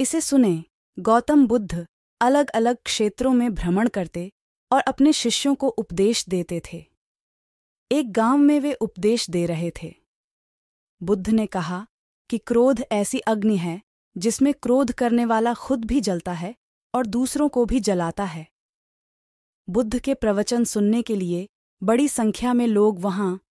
इसे सुने गौतम बुद्ध अलग अलग क्षेत्रों में भ्रमण करते और अपने शिष्यों को उपदेश देते थे एक गांव में वे उपदेश दे रहे थे बुद्ध ने कहा कि क्रोध ऐसी अग्नि है जिसमें क्रोध करने वाला खुद भी जलता है और दूसरों को भी जलाता है बुद्ध के प्रवचन सुनने के लिए बड़ी संख्या में लोग वहां